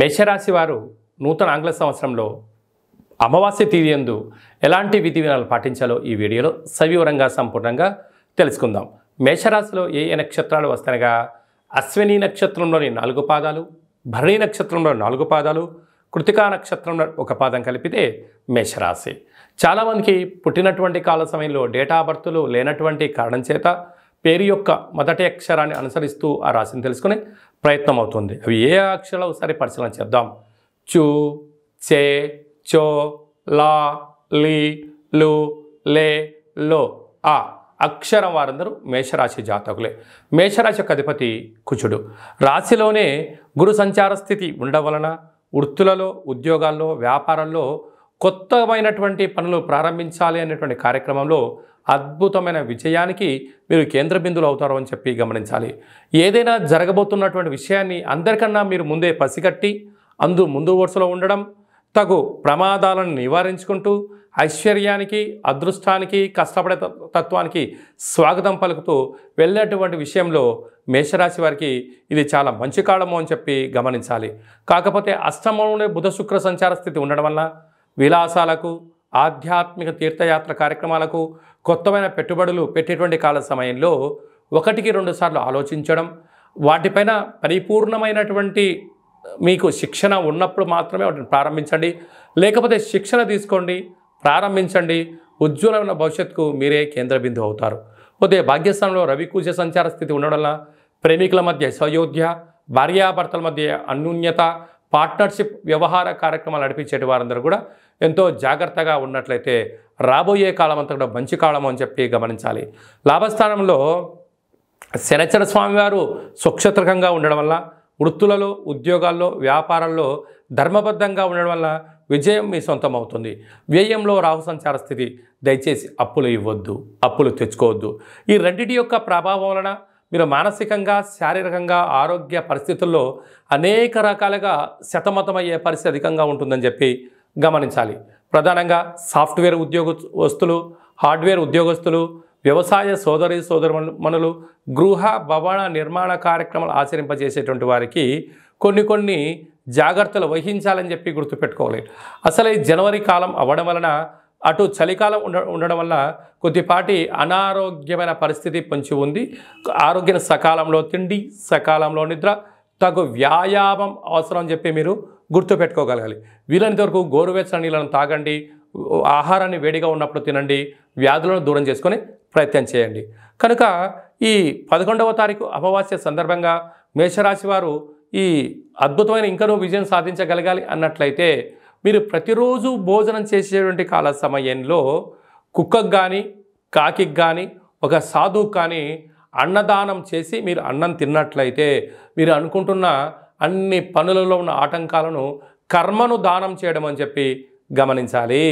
మేషరాశి వారు నూతన ఆంగ్ల సంవత్సరంలో అమావాస్య తీరియందు ఎలాంటి విధి విధానాలు పాటించాలో ఈ వీడియోలో సవివరంగా సంపూర్ణంగా తెలుసుకుందాం మేషరాశిలో ఏ ఏ నక్షత్రాలు వస్తాయనగా అశ్విని నక్షత్రంలోని నాలుగు పాదాలు భరణి నక్షత్రంలో నాలుగు పాదాలు కృతికా నక్షత్రంలో ఒక పాదం కలిపితే మేషరాశి చాలామందికి పుట్టినటువంటి కాల సమయంలో డేటా బర్తులు లేనటువంటి కారణం చేత పేరు యొక్క మొదటి అక్షరాన్ని అనుసరిస్తూ ఆ రాశిని తెలుసుకునే ప్రయత్నం అవుతుంది అవి ఏ అక్షరాలు ఒకసారి పరిశీలన చేద్దాం చు చే చో లా లీ లు లే లో ఆ అక్షరం వారందరూ మేషరాశి జాతకులే మేషరాశి యొక్క అధిపతి కుచుడు రాశిలోనే గురు సంచార స్థితి ఉండడం వలన వృత్తులలో ఉద్యోగాల్లో వ్యాపారంలో కొత్తమైనటువంటి పనులు ప్రారంభించాలి అనేటువంటి కార్యక్రమంలో అద్భుతమైన విజయానికి మీరు కేంద్ర బిందులు అవుతారు అని చెప్పి గమనించాలి ఏదైనా జరగబోతున్నటువంటి విషయాన్ని అందరికన్నా మీరు ముందే పసిగట్టి అందు ముందు వరుసలో ఉండడం తగు ప్రమాదాలను నివారించుకుంటూ ఐశ్వర్యానికి అదృష్టానికి కష్టపడే తత్వానికి స్వాగతం పలుకుతూ వెళ్ళేటువంటి విషయంలో మేషరాశి వారికి ఇది చాలా మంచి కాలము అని చెప్పి గమనించాలి కాకపోతే అష్టమంలోనే బుధ శుక్ర సంచార స్థితి ఉండడం వల్ల విలాసాలకు ఆధ్యాత్మిక తీర్థయాత్ర కార్యక్రమాలకు కొత్తమైన పెట్టుబడులు పెట్టేటువంటి కాల సమయంలో ఒకటికి రెండుసార్లు ఆలోచించడం వాటిపైన పరిపూర్ణమైనటువంటి మీకు శిక్షణ ఉన్నప్పుడు మాత్రమే వాటిని ప్రారంభించండి లేకపోతే శిక్షణ తీసుకోండి ప్రారంభించండి ఉజ్వలమైన భవిష్యత్తుకు మీరే కేంద్ర బిందువు అవుతారు పోతే భాగ్యస్థానంలో రవికూజ సంచార స్థితి ఉండడం వల్ల ప్రేమికుల మధ్య సయోధ్య భార్యాభర్తల మధ్య అన్యూన్యత పార్ట్నర్షిప్ వ్యవహార కార్యక్రమాలు నడిపించేటి వారందరూ కూడా ఎంతో జాగ్రత్తగా ఉన్నట్లయితే రాబోయే కాలం అంతా కూడా మంచి కాలం అని చెప్పి గమనించాలి లాభస్థానంలో శనచర స్వామివారు సుక్షత్రకంగా ఉండడం వల్ల వృత్తులలో ఉద్యోగాల్లో వ్యాపారాల్లో ధర్మబద్ధంగా ఉండడం వల్ల విజయం మీ సొంతం అవుతుంది వ్యయంలో రాహు సంచార స్థితి దయచేసి అప్పులు ఇవ్వద్దు అప్పులు తెచ్చుకోవద్దు ఈ రెండింటి యొక్క ప్రభావం వలన మీరు మానసికంగా శారీరకంగా ఆరోగ్య పరిస్థితుల్లో అనేక రకాలుగా శతమతమయ్యే పరిస్థితి అధికంగా ఉంటుందని చెప్పి గమనించాలి ప్రధానంగా సాఫ్ట్వేర్ ఉద్యోగస్తులు హార్డ్వేర్ ఉద్యోగస్తులు వ్యవసాయ సోదరి సోదరుమణులు గృహ భవన నిర్మాణ కార్యక్రమాలు ఆచరింపజేసేటువంటి వారికి కొన్ని కొన్ని జాగ్రత్తలు వహించాలని చెప్పి గుర్తుపెట్టుకోవాలి అసలే జనవరి కాలం అవ్వడం వలన అటు చలికాలం ఉండ ఉండడం వల్ల కొద్దిపాటి అనారోగ్యమైన పరిస్థితి పొంచి ఉంది ఆరోగ్యం సకాలంలో తిండి సకాలంలో నిద్ర తగు వ్యాయామం అవసరం అని చెప్పి మీరు గుర్తుపెట్టుకోగలగాలి వీలైనంత వరకు గోరువెచ్చని నీళ్ళను తాగండి ఆహారాన్ని వేడిగా ఉన్నప్పుడు తినండి వ్యాధులను దూరం చేసుకొని ప్రయత్నం చేయండి కనుక ఈ పదకొండవ తారీఖు అమావాస్య సందర్భంగా మేషరాశి వారు ఈ అద్భుతమైన ఇంకనూ విజయం సాధించగలగాలి అన్నట్లయితే మీరు ప్రతిరోజు భోజనం చేసేటువంటి కాల సమయంలో కుక్కకు కానీ కాకి కానీ ఒక సాధువు కానీ అన్నదానం చేసి మీరు అన్నం తిన్నట్లయితే మీరు అనుకుంటున్న అన్ని పనులలో ఉన్న ఆటంకాలను కర్మను దానం చేయడం అని చెప్పి గమనించాలి